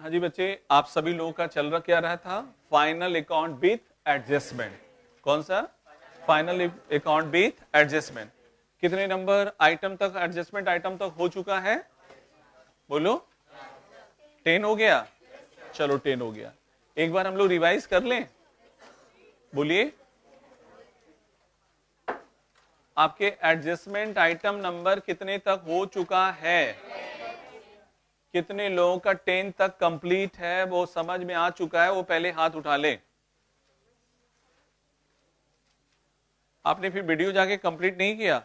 हाँ जी बच्चे आप सभी लोगों का चल रहा क्या रहा था फाइनल अकाउंट विथ एडजस्टमेंट कौन सा फाइनल अकाउंट विथ एडजस्टमेंट कितने नंबर आइटम तक एडजस्टमेंट आइटम तक हो चुका है बोलो टेन हो गया चलो टेन हो गया एक बार हम लोग रिवाइज कर लें बोलिए आपके एडजस्टमेंट आइटम नंबर कितने तक हो चुका है कितने लोगों का टेंथ तक कंप्लीट है वो समझ में आ चुका है वो पहले हाथ उठा ले आपने फिर वीडियो जाके कंप्लीट नहीं किया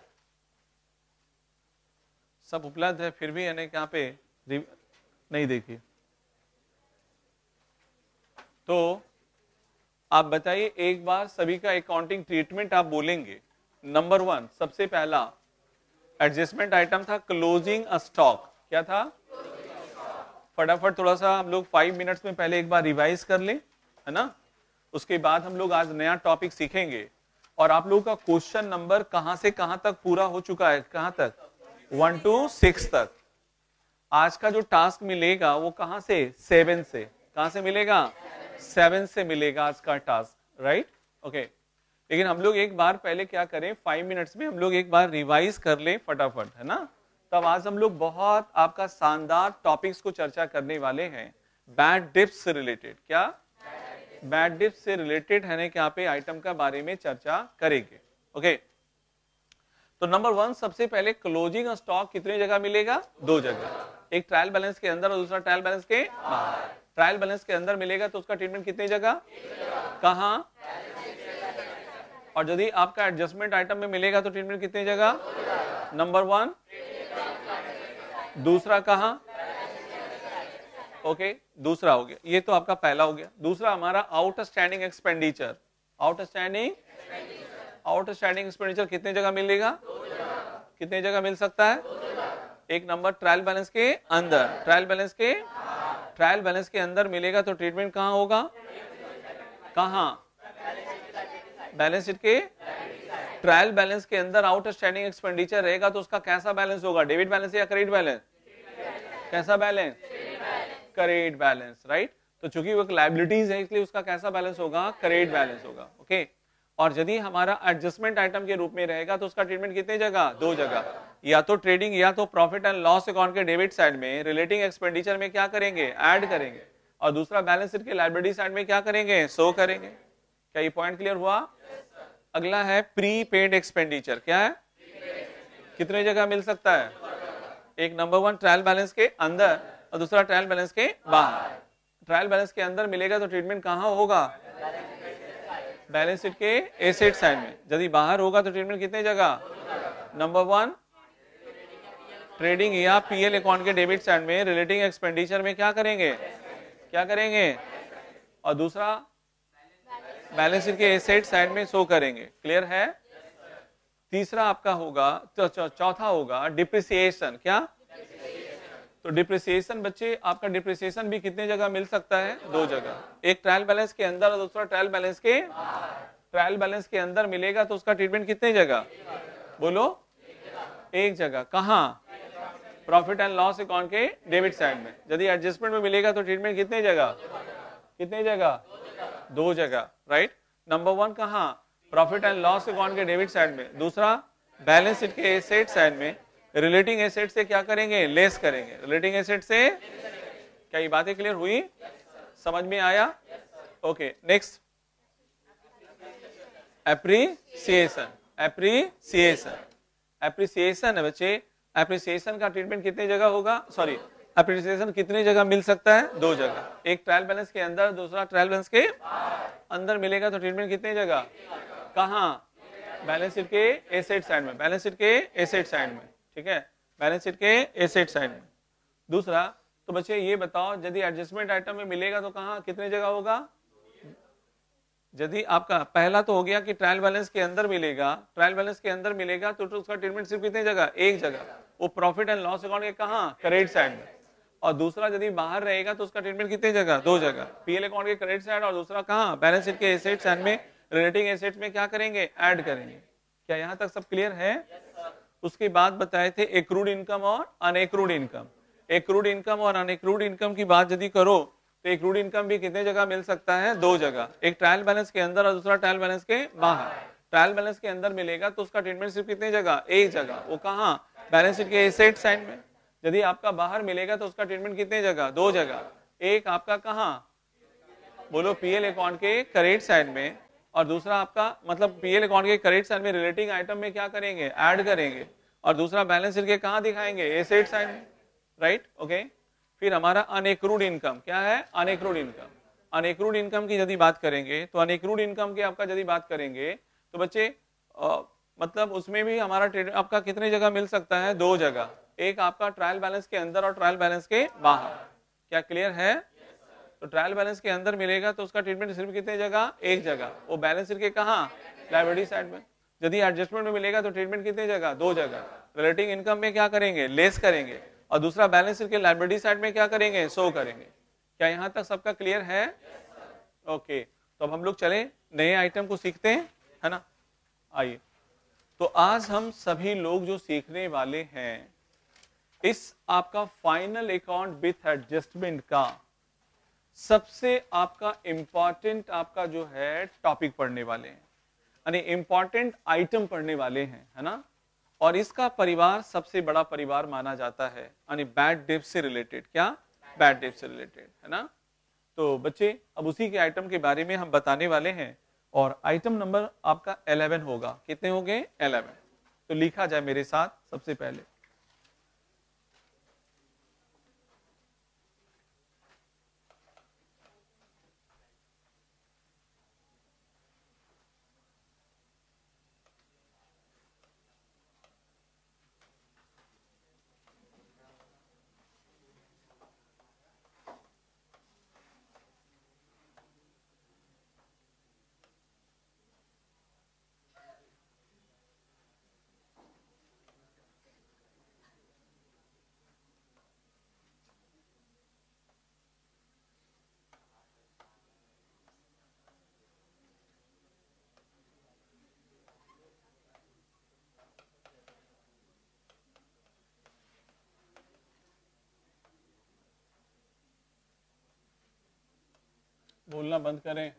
सब उपलब्ध है फिर भी यानी यहाँ पे नहीं देखिए तो आप बताइए एक बार सभी का अकाउंटिंग ट्रीटमेंट आप बोलेंगे नंबर वन सबसे पहला एडजस्टमेंट आइटम था क्लोजिंग स्टॉक क्या था फटाफट थोड़ा सा हम लोग फाइव मिनट्स में पहले एक बार रिवाइज कर लें है ना उसके बाद हम लोग आज नया टॉपिक सीखेंगे और आप लोगों का क्वेश्चन नंबर कहां से कहां तक पूरा हो चुका है कहां तक वन टू सिक्स तक आज का जो टास्क मिलेगा वो कहां से सेवन से कहां से मिलेगा सेवन से मिलेगा आज का टास्क राइट ओके लेकिन हम लोग एक बार पहले क्या करें फाइव मिनट्स में हम लोग एक बार रिवाइज कर लें फटाफट है ना तब तो आज हम लोग बहुत आपका शानदार टॉपिक्स को चर्चा करने वाले हैं बैड डिप्स से रिलेटेड क्या बैड डिप्स से रिलेटेड है यहाँ पे आइटम का बारे में चर्चा करेंगे ओके तो नंबर वन सबसे पहले क्लोजिंग स्टॉक कितनी जगह मिलेगा दो जगह एक ट्रायल बैलेंस के अंदर और दूसरा ट्रायल बैलेंस के बाहर ट्रायल बैलेंस के अंदर मिलेगा तो उसका ट्रीटमेंट कितनी जगह कहा और यदि आपका एडजस्टमेंट आइटम में मिलेगा तो ट्रीटमेंट कितनी जगह नंबर वन दूसरा कहा ओके okay, दूसरा हो गया ये तो आपका पहला हो गया दूसरा हमारा outstanding expenditure outstanding outstanding expenditure कितने जगह मिलेगा कितने जगह मिल सकता है एक नंबर ट्रायल बैलेंस के अंदर ट्रायल बैलेंस के ट्रायल बैलेंस के अंदर मिलेगा तो ट्रीटमेंट कहाँ होगा कहा बैलेंस शीट के ट्रायल बैलेंस के अंदर आउटस्टैंडिंग एक्सपेंडिचर रहेगा तो उसका कैसा बैलेंस होगा डेबिट बैलेंस या क्रेडिट बैलेंस कैसा बैलेंस क्रेडिट बैलेंस राइट तो चूंकि वो लाइबिलिटीज है इसलिए उसका कैसा बैलेंस होगा क्रेडिट बैलेंस होगा ओके और यदि हमारा एडजस्टमेंट आइटम के रूप में रहेगा तो उसका ट्रीटमेंट कितने जगह दो जगह या तो ट्रेडिंग या तो प्रॉफिट एंड लॉस अकाउंट के डेबिट साइड में रिलेटिंग एक्सपेंडिचर में क्या करेंगे ऐड करेंगे और दूसरा बैलेंस के लाइब्रेरी साइड में क्या करेंगे सो करेंगे क्या ये पॉइंट क्लियर हुआ अगला है प्री पेड एक्सपेंडिचर क्या है कितने जगह मिल सकता है एक नंबर वन ट्रायल बैलेंस के अंदर और दूसरा ट्रायल बैलेंस के बाहर ट्रायल बैलेंस के अंदर मिलेगा तो ट्रीटमेंट कहाँ होगा बैलेंस शीट के एसेट साइड में यदि बाहर होगा तो ट्रीटमेंट कितने जगह नंबर वन ट्रेडिंग या पीएल अकाउंट के डेबिट साइड में रिलेटिंग एक्सपेंडिचर में क्या करेंगे क्या करेंगे और दूसरा बैलेंस के एसेट साइड में शो करेंगे क्लियर है तीसरा आपका होगा चौथा होगा डिप्रिसिएशन क्या तो डिप्रिसिएशन बच्चे आपका डिप्रिसिएशन भी कितने जगह मिल सकता है दो जगह एक ट्रायल बैलेंस के अंदर और दूसरा ट्रायल बैलेंस के ट्रायल बैलेंस के अंदर मिलेगा तो उसका ट्रीटमेंट कितने जगह बोलो एक जगह कहा प्रॉफिट एंड लॉस अकाउंट के डेबिट साइड में यदि एडजस्टमेंट में मिलेगा तो ट्रीटमेंट कितने जगह कितने जगह दो जगह राइट नंबर वन कहा प्रॉफिट एंड लॉस अकाउंट के डेबिट साइड में दूसरा बैलेंस शीट के एसेट साइड में रिलेटिंग एसेट से क्या करेंगे लेस करेंगे रिलेटिंग एसेट से क्या ये बातें क्लियर हुई समझ में आया okay next appreciation appreciation appreciation है बच्चे एप्रिसिएशन का ट्रीटमेंट कितनी जगह होगा सॉरी अप्रिसिएशन कितनी जगह मिल सकता है दो जगह एक ट्रायल बैलेंस के अंदर दूसरा ट्रायल बैलेंस के अंदर मिलेगा तो ट्रीटमेंट कितनी जगह कहाँ बैलेंस शीट के एसेट साइड में बैलेंस शीट के एसेट साइड में ठीक है बैलेंस शीट के एसेट साइड में दूसरा तो बच्चे ये बताओ यदि एडजस्टमेंट आइटम में मिलेगा तो कहाँ कितने जगह होगा यदि आपका पहला तो हो गया कि ट्रायल बैलेंस के अंदर मिलेगा ट्रायल बैलेंस के अंदर मिलेगा तो, तो उसका ट्रीटमेंट सिर्फ कितनी जगह एक जगह वो प्रॉफिट एंड लॉस अकाउंट के कहा क्रेडिट साइड में और दूसरा यदि बाहर रहेगा तो उसका ट्रीटमेंट कितने जगह दो जगह पीएल अकाउंट के क्रेडिट साइड और दूसरा कहा बैलेंस शीट के एसेट्स एंड में रिलेटिंग एसेट्स में क्या करेंगे ऐड करेंगे क्या यहाँ तक सब क्लियर है उसके बाद बताए थे एक्रूड इनकम और अनएक्रूड इनकम एक्रूड इनकम और अनएक्रूड इनकम की बात यदि करो तो एक्रूड इनकम भी कितने जगह मिल सकता है दो जगह एक ट्रायल बैलेंस के अंदर और दूसरा ट्रायल बैलेंस के बाहर ट्रायल बैलेंस के अंदर मिलेगा तो उसका ट्रीटमेंट सिर्फ कितने जगह एक जगह वो कहा बैलेंस शीट के एसेट साइड में यदि आपका बाहर मिलेगा तो उसका ट्रीटमेंट कितने जगह दो जगह एक आपका कहा बोलो पीएल अकाउंट के करेट साइड में और दूसरा आपका मतलब पीएल अकाउंट के करेट साइड में रिलेटिंग आइटम में क्या करेंगे ऐड करेंगे और दूसरा बैलेंस के कहा दिखाएंगे एसेट साइड में राइट ओके फिर हमारा अनएक्रूड इनकम क्या है अनएक्रूड इनकम अनएक्रूड इनकम की यदि बात करेंगे तो अनएक्रूड इनकम की आपका यदि बात करेंगे तो बच्चे आ, मतलब उसमें भी हमारा आपका कितने जगह मिल सकता है दो जगह एक आपका ट्रायल बैलेंस के अंदर और ट्रायल बैलेंस के बाहर क्या क्लियर है तो ट्रायल बैलेंस के अंदर मिलेगा तो उसका ट्रीटमेंट सिर्फ कितने जगह एक जगह वो बैलेंस सिर्फ कहा लाइब्रेरी साइड में यदि एडजस्टमेंट में मिलेगा तो ट्रीटमेंट कितने जगह दो जगह रिलेटिव इनकम में क्या करेंगे लेस करेंगे और दूसरा बैलेंस सिर्फ लाइब्रेरी साइड में क्या करेंगे सो करेंगे क्या यहाँ तक सबका क्लियर है ओके तो अब हम लोग चले नए आइटम को सीखते हैं है ना आइए तो आज हम सभी लोग जो सीखने वाले हैं इस आपका फाइनल अकाउंट विथ एडजस्टमेंट का सबसे आपका इंपॉर्टेंट आपका जो है टॉपिक पढ़ने वाले हैं यानी इम्पॉर्टेंट आइटम पढ़ने वाले हैं है ना और इसका परिवार सबसे बड़ा परिवार माना जाता है यानी बैड डेप से रिलेटेड क्या बैड डिप से रिलेटेड है ना तो बच्चे अब उसी के आइटम के बारे में हम बताने वाले हैं और आइटम नंबर आपका 11 होगा कितने हो गए 11 तो लिखा जाए मेरे साथ सबसे पहले बोलना बंद करें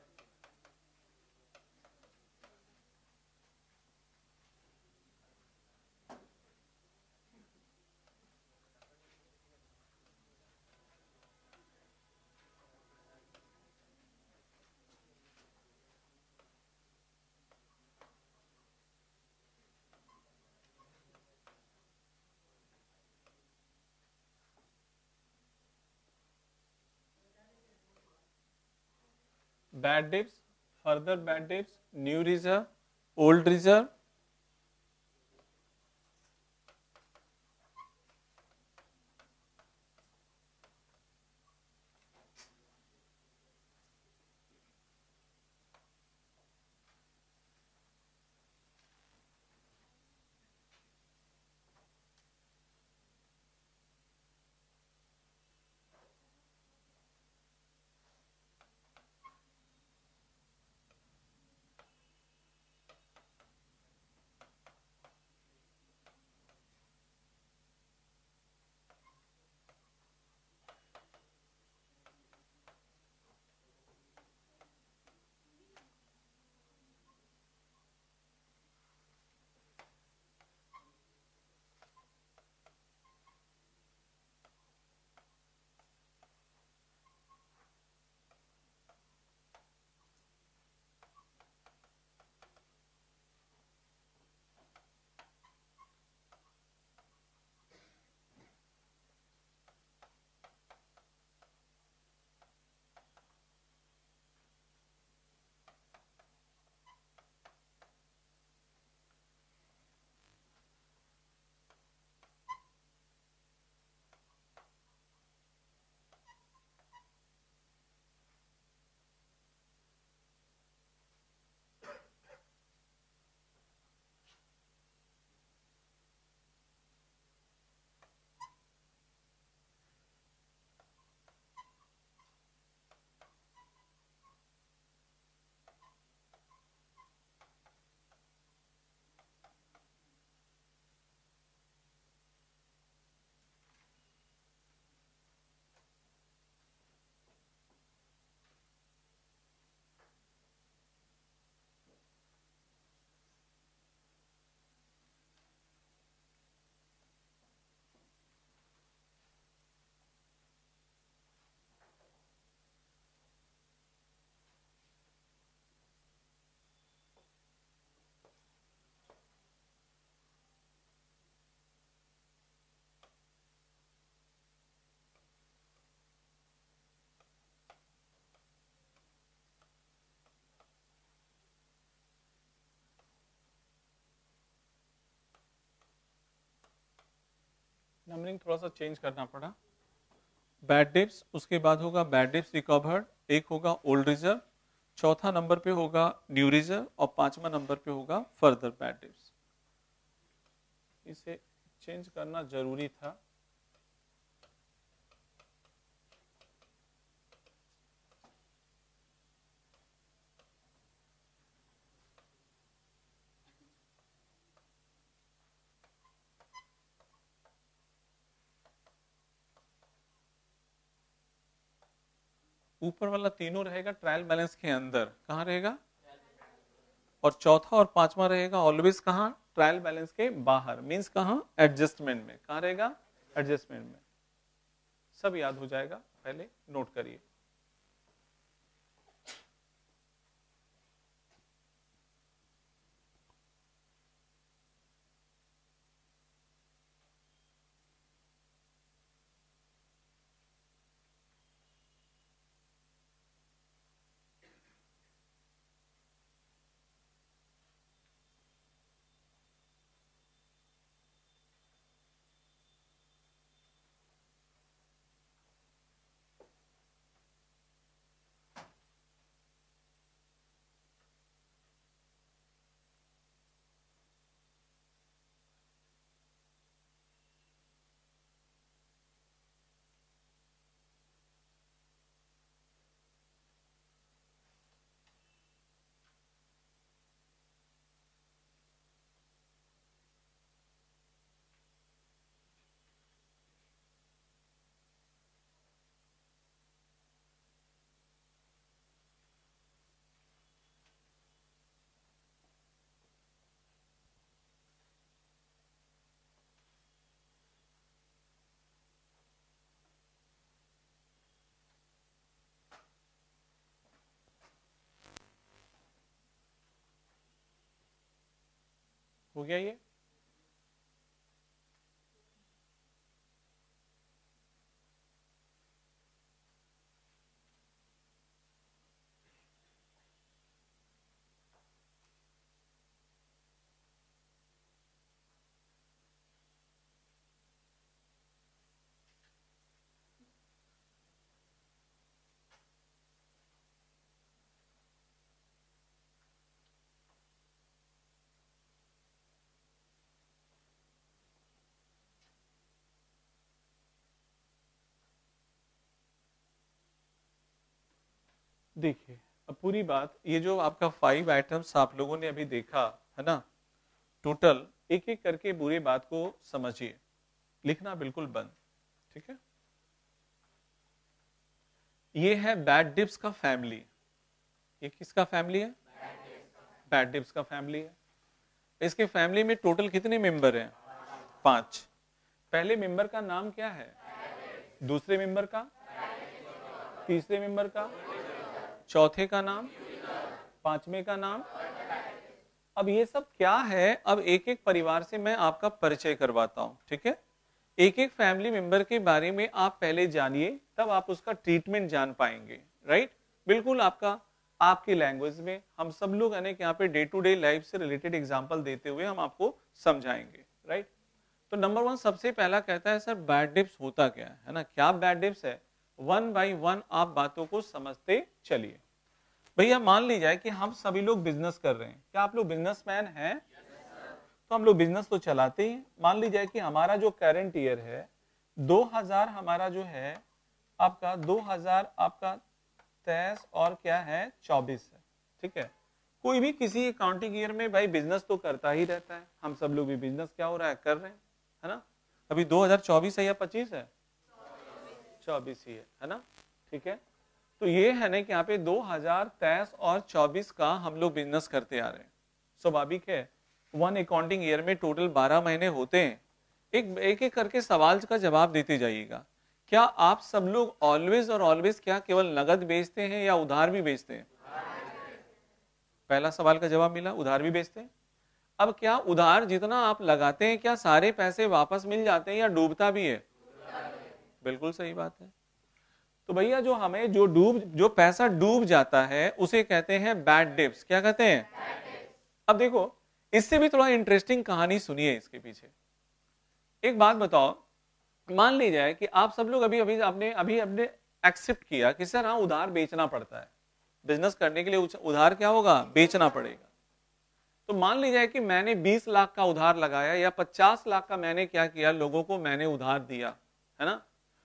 bad debts, further bad debts, new reserve, old reserve numbering थोड़ा सा चेंज करना पड़ा बैड डिप्स उसके बाद होगा बैड डिप्स रिकवर्ड एक होगा ओल्ड रिजर्व चौथा नंबर पे होगा न्यू रिजर्व और पांचवा नंबर पे होगा फर्दर बैड डिप्स इसे चेंज करना जरूरी था ऊपर वाला तीनों रहेगा ट्रायल बैलेंस के अंदर कहाँ रहेगा और चौथा और पांचवा रहेगा ऑलवेज कहा ट्रायल बैलेंस के बाहर मींस कहा एडजस्टमेंट में कहा रहेगा एडजस्टमेंट में सब याद हो जाएगा पहले नोट करिए हो गया ये देखिए अब पूरी बात ये जो आपका फाइव आइटम्स आप लोगों ने अभी देखा है ना टोटल एक एक करके बुरी बात को समझिए लिखना बिल्कुल बंद ठीक है ये है बैड डिप्स का फैमिली ये किसका फैमिली है बैड डिप्स का फैमिली है इसके फैमिली में टोटल कितने मेंबर हैं पांच पहले मेंबर का नाम क्या है दूसरे मेंबर का तीसरे मेंबर का चौथे का नाम पांचवे का नाम अब ये सब क्या है अब एक एक परिवार से मैं आपका परिचय करवाता हूँ ठीक है एक एक फैमिली मेंबर के बारे में आप पहले जानिए तब आप उसका ट्रीटमेंट जान पाएंगे राइट बिल्कुल आपका आपकी लैंग्वेज में हम सब लोग अनेक यहाँ पे डे टू डे लाइफ से रिलेटेड एग्जाम्पल देते हुए हम आपको समझाएंगे राइट तो नंबर वन सबसे पहला कहता है सर बैड डिप्स होता क्या है ना क्या बैड डिप्स है वन बाई वन आप बातों को समझते चलिए भैया मान लीजिए कि हम सभी लोग बिजनेस कर रहे हैं क्या आप लोग बिजनेस मैन है तो हम लोग बिजनेस तो चलाते ही मान लीजिए कि हमारा जो करेंट ईयर है 2000 हमारा जो है आपका 2000 आपका तेईस और क्या है चौबीस है ठीक है कोई भी किसी अकाउंटिंग ईयर में भाई बिजनेस तो करता ही रहता है हम सब लोग भी बिजनेस क्या हो रहा है कर रहे हैं है ना अभी 2024 है या 25 है 24 ही है है ना ठीक है तो ये है ना कि यहाँ पे 2023 और 24 का हम लोग बिजनेस करते आ रहे हैं स्वाभाविक है वन अकाउंटिंग ईयर में टोटल 12 महीने होते हैं एक एक एक करके सवाल का जवाब देते जाइएगा क्या आप सब लोग ऑलवेज और ऑलवेज क्या केवल नगद बेचते हैं या उधार भी बेचते हैं पहला सवाल का जवाब मिला उधार भी बेचते हैं अब क्या उधार जितना आप लगाते हैं क्या सारे पैसे वापस मिल जाते हैं या डूबता भी है बिल्कुल सही बात है तो भैया जो हमें जो डूब जो पैसा डूब जाता है उसे कहते हैं बैड डिप्स क्या कहते हैं अब देखो इससे भी थोड़ा इंटरेस्टिंग कहानी सुनिए इसके पीछे एक बात बताओ मान ली जाए कि आप सब लोग अभी अभी आपने अभी अपने एक्सेप्ट किया कि सर हाँ उधार बेचना पड़ता है बिजनेस करने के लिए उधार क्या होगा बेचना पड़ेगा तो मान ली जाए कि मैंने 20 लाख का उधार लगाया या 50 लाख का मैंने क्या किया लोगों को मैंने उधार दिया है ना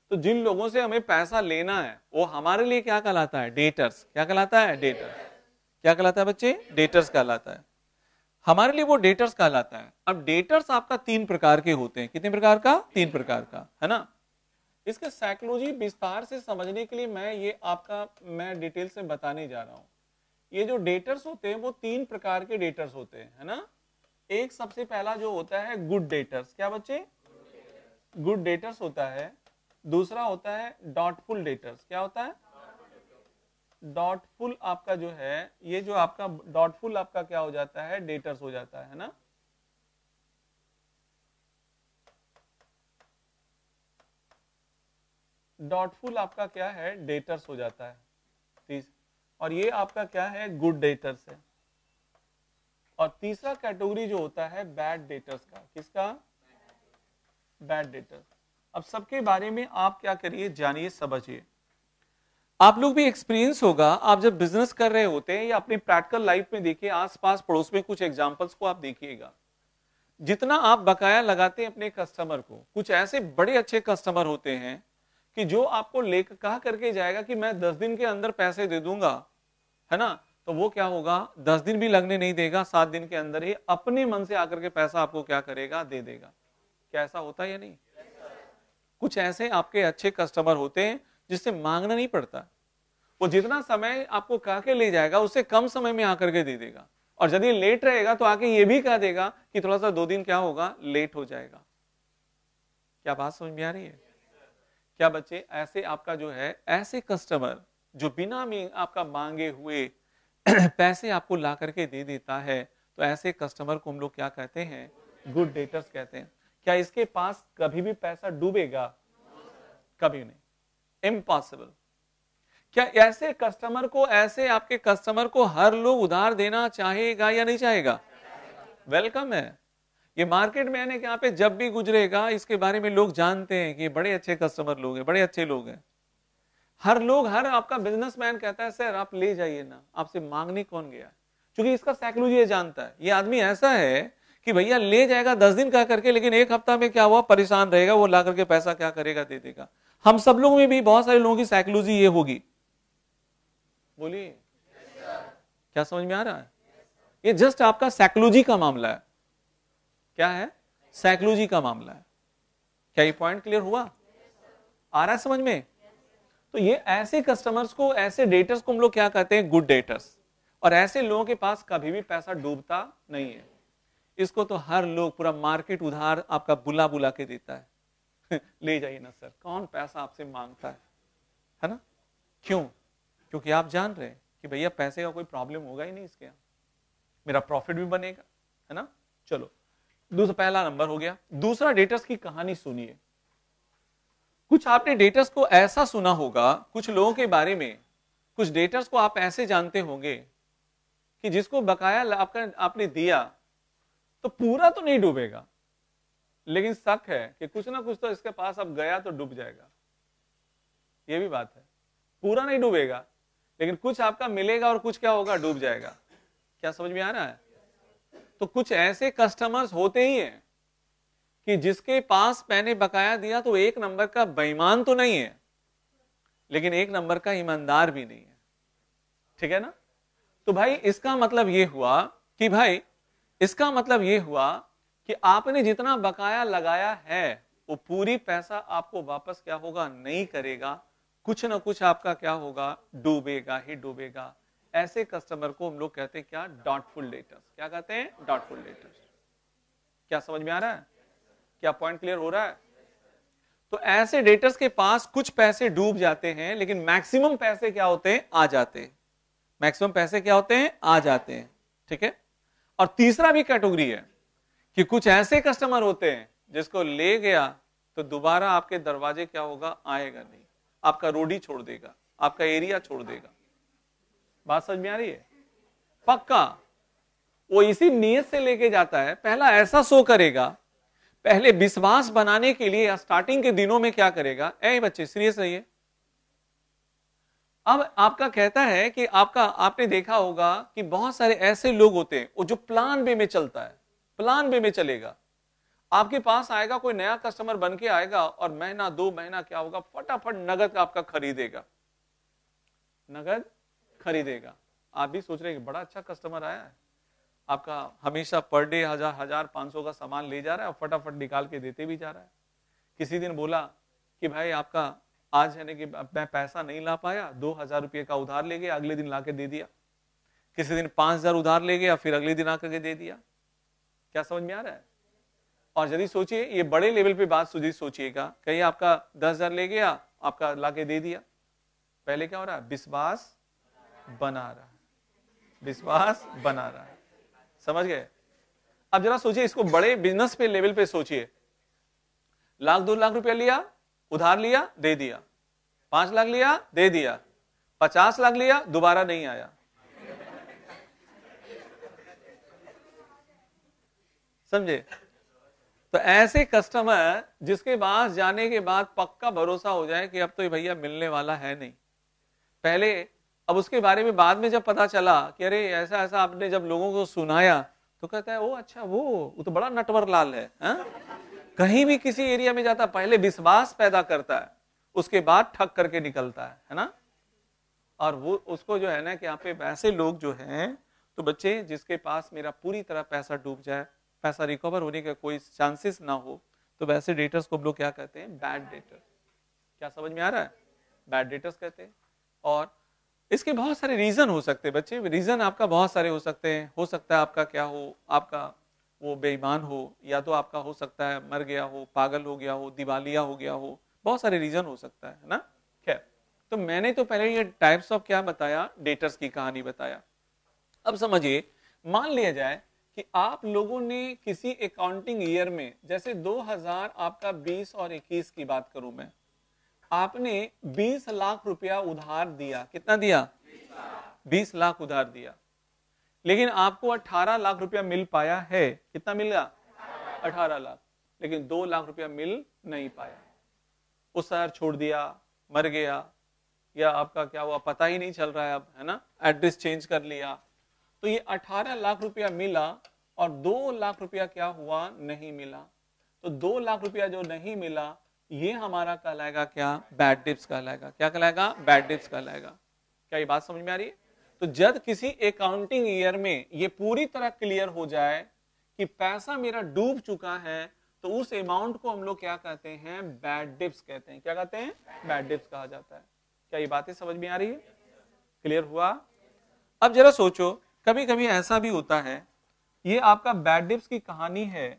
तो जिन लोगों से हमें पैसा लेना है वो हमारे लिए क्या कहलाता है डेटर्स क्या कहलाता है डेटर्स क्या कहलाता है बच्चे डेटर्स कहलाता है हमारे लिए वो डेटर्स कहलाता है अब डेटर्स आपका तीन प्रकार के होते हैं कितने प्रकार का तीन प्रकार का है ना इसके साइकोलॉजी विस्तार से समझने के लिए मैं ये आपका मैं डिटेल से बताने जा रहा हूँ ये जो डेटर्स होते हैं वो तीन प्रकार के डेटर्स होते हैं है ना एक सबसे पहला जो होता है गुड डेटर्स क्या बच्चे गुड डेटर्स होता है दूसरा होता है डॉटफुल डेटर्स क्या होता है डॉटफुल आपका जो है ये जो आपका डॉटफुल आपका क्या हो जाता है डेटर्स हो जाता है ना डॉटफुल आपका क्या है डेटर्स हो जाता है तीस और ये आपका क्या है गुड डेटर्स है और तीसरा कैटेगरी जो होता है बैड डेटर्स का किसका बैड डेटर्स अब सबके बारे में आप क्या करिए जानिए समझिए आप लोग भी एक्सपीरियंस होगा आप जब बिजनेस कर रहे होते हैं या अपनी प्रैक्टिकल लाइफ में देखिए आसपास पड़ोस में कुछ एग्जांपल्स को आप देखिएगा जितना आप बकाया लगाते हैं अपने कस्टमर को कुछ ऐसे बड़े अच्छे कस्टमर होते हैं कि जो आपको लेकर कहा करके जाएगा कि मैं दस दिन के अंदर पैसे दे दूंगा है ना तो वो क्या होगा दस दिन भी लगने नहीं देगा सात दिन के अंदर ही अपने मन से आकर के पैसा आपको क्या करेगा दे देगा क्या ऐसा होता है या नहीं कुछ ऐसे आपके अच्छे कस्टमर होते हैं जिससे मांगना नहीं पड़ता वो जितना समय आपको कह के ले जाएगा उससे कम समय में आकर के दे देगा और यदि लेट रहेगा तो आके ये भी कह देगा कि थोड़ा सा दो दिन क्या होगा लेट हो जाएगा क्या बात समझ में आ रही है क्या बच्चे ऐसे आपका जो है ऐसे कस्टमर जो बिना में आपका मांगे हुए पैसे आपको ला करके दे देता है तो ऐसे कस्टमर को हम लोग क्या कहते हैं गुड डेटर्स कहते हैं क्या इसके पास कभी भी पैसा डूबेगा कभी नहीं इम्पॉसिबल क्या ऐसे कस्टमर को ऐसे आपके कस्टमर को हर लोग उधार देना चाहेगा या नहीं चाहेगा वेलकम है ये मार्केट में आने पे जब भी गुजरेगा इसके बारे में लोग जानते हैं कि बड़े अच्छे कस्टमर लोग हैं बड़े अच्छे लोग हैं हर लोग हर आपका बिजनेसमैन कहता है सर आप ले जाइए ना आपसे मांगने कौन गया क्योंकि इसका साइकोलॉजी जानता है ये आदमी ऐसा है कि भैया ले जाएगा दस दिन का करके लेकिन एक हफ्ता में क्या हुआ परेशान रहेगा वो ला करके पैसा क्या करेगा दे देगा हम सब लोगों में भी बहुत सारे लोगों की साइकोलॉजी ये होगी बोलिए yes, क्या समझ में आ रहा है yes, ये जस्ट आपका साइकोलॉजी का मामला है क्या है साइकोलॉजी का मामला है क्या ये पॉइंट क्लियर हुआ yes, आ रहा है समझ में तो ये ऐसे कस्टमर्स को ऐसे डेटर्स को हम लोग क्या कहते हैं गुड डेटर्स और ऐसे लोगों के पास कभी भी पैसा डूबता नहीं है इसको तो हर लोग पूरा मार्केट उधार आपका बुला बुला के देता है ले जाइए ना सर कौन पैसा आपसे मांगता है है ना क्यों क्योंकि आप जान रहे हैं कि भैया पैसे का कोई प्रॉब्लम होगा ही नहीं इसके यहाँ मेरा प्रॉफिट भी बनेगा है ना चलो दूसरा पहला नंबर हो गया दूसरा डेटर्स की कहानी सुनिए कुछ आपने डेटर्स को ऐसा सुना होगा कुछ लोगों के बारे में कुछ डेटर्स को आप ऐसे जानते होंगे कि जिसको बकाया आपका आपने दिया तो पूरा तो नहीं डूबेगा लेकिन शक है कि कुछ ना कुछ तो इसके पास अब गया तो डूब जाएगा ये भी बात है पूरा नहीं डूबेगा लेकिन कुछ आपका मिलेगा और कुछ क्या होगा डूब जाएगा क्या समझ में आ रहा है तो कुछ ऐसे कस्टमर्स होते ही हैं कि जिसके पास मैंने बकाया दिया तो एक नंबर का बेईमान तो नहीं है लेकिन एक नंबर का ईमानदार भी नहीं है ठीक है ना तो भाई इसका मतलब ये हुआ कि भाई इसका मतलब ये हुआ कि आपने जितना बकाया लगाया है वो पूरी पैसा आपको वापस क्या होगा नहीं करेगा कुछ ना कुछ आपका क्या होगा डूबेगा ही डूबेगा ऐसे कस्टमर को हम लोग कहते हैं क्या डॉटफुल डेटर्स क्या कहते हैं डॉटफुल डेटर्स क्या समझ में आ रहा है क्या पॉइंट क्लियर हो रहा है तो ऐसे डेटर्स के पास कुछ पैसे डूब जाते हैं लेकिन मैक्सिमम पैसे क्या होते हैं आ जाते हैं मैक्सिमम पैसे क्या होते हैं आ जाते हैं ठीक है और तीसरा भी कैटेगरी है कि कुछ ऐसे कस्टमर होते हैं जिसको ले गया तो दोबारा आपके दरवाजे क्या होगा आएगा नहीं आपका रोड ही छोड़ देगा आपका एरिया छोड़ देगा बात समझ में आ रही है पक्का वो इसी नीयत से लेके जाता है पहला ऐसा शो करेगा पहले विश्वास बनाने के लिए स्टार्टिंग के दिनों में क्या करेगा ए बच्चे सीरियस रहिए अब आपका कहता है कि आपका आपने देखा होगा कि बहुत सारे ऐसे लोग होते हैं वो जो प्लान बे में चलता है प्लान बे में चलेगा आपके पास आएगा कोई नया कस्टमर बन के आएगा और महीना दो महीना क्या होगा फटाफट नगद आपका खरीदेगा नगद खरीदेगा आप भी सोच रहे हैं कि बड़ा अच्छा कस्टमर आया है आपका हमेशा पर डे हजार हजार पांच सौ का सामान ले जा रहा है और फटाफट निकाल के देते भी जा रहा है किसी दिन बोला कि भाई आपका आज यानी कि मैं पैसा नहीं ला पाया दो हजार रुपये का उधार ले गया अगले दिन ला के दे दिया किसी दिन पांच हजार उधार ले गया फिर अगले दिन आकर के दे दिया क्या समझ में आ रहा है और यदि सोचिए ये बड़े लेवल पे बात सुधी सोचिएगा कहीं आपका दस हजार ले गया आपका ला के दे दिया पहले क्या हो रहा है विश्वास बना रहा है विश्वास बना रहा है समझ गए अब जरा सोचिए इसको बड़े बिजनेस पे लेवल पे सोचिए लाख दो लाख रुपया लिया उधार लिया दे दिया पांच लाख लिया दे दिया पचास लाख लिया दोबारा नहीं आया समझे तो ऐसे कस्टमर जिसके पास जाने के बाद पक्का भरोसा हो जाए कि अब तो ये भैया मिलने वाला है नहीं पहले अब उसके बारे में बाद में जब पता चला कि अरे ऐसा ऐसा आपने जब लोगों को सुनाया तो कहता है ओ अच्छा वो वो तो बड़ा नटवर लाल है, है? हाँ? कहीं भी किसी एरिया में जाता पहले विश्वास पैदा करता है उसके बाद ठग करके निकलता है है ना और वो उसको जो है ना कि यहाँ पे वैसे लोग जो हैं तो बच्चे जिसके पास मेरा पूरी तरह पैसा डूब जाए पैसा रिकवर होने का कोई चांसेस ना हो तो वैसे डेटर्स को हम लोग क्या कहते हैं बैड डेटर क्या समझ में आ रहा है बैड डेटर्स कहते हैं और इसके बहुत सारे रीजन हो सकते हैं बच्चे रीजन आपका बहुत सारे हो सकते हैं हो सकता है आपका क्या हो आपका वो बेईमान हो या तो आपका हो सकता है मर गया हो पागल हो गया हो दिवालिया हो गया हो बहुत सारे रीजन हो सकता है ना खैर तो मैंने तो पहले ये टाइप्स ऑफ क्या बताया डेटर्स की कहानी बताया अब समझिए मान लिया जाए कि आप लोगों ने किसी अकाउंटिंग ईयर में जैसे 2000 आपका 20 और 21 की बात करूं मैं आपने 20 लाख रुपया उधार दिया कितना दिया 20 लाख उधार दिया लेकिन आपको 18 लाख रुपया मिल पाया है कितना मिल गया अठारह लाख लेकिन दो लाख रुपया मिल नहीं पाया उस शहर छोड़ दिया मर गया या आपका क्या हुआ पता ही नहीं चल रहा है अब है ना एड्रेस चेंज कर लिया तो ये 18 लाख रुपया मिला और दो लाख रुपया क्या हुआ नहीं मिला तो दो लाख रुपया जो नहीं मिला ये हमारा कहलाएगा क्या बैड डिप्स कहलाएगा क्या कहलाएगा बैड डिप्स कहलाएगा क्या ये बात समझ में आ रही है तो जब किसी अकाउंटिंग ईयर में ये पूरी तरह क्लियर हो जाए कि पैसा मेरा डूब चुका है तो उस अमाउंट को हम लोग क्या कहते हैं बैड डिप्स कहते हैं क्या कहते हैं बैड डिप्स कहा जाता है क्या ये बातें समझ में आ रही है क्लियर हुआ अब जरा सोचो कभी कभी ऐसा भी होता है ये आपका बैड डिप्स की कहानी है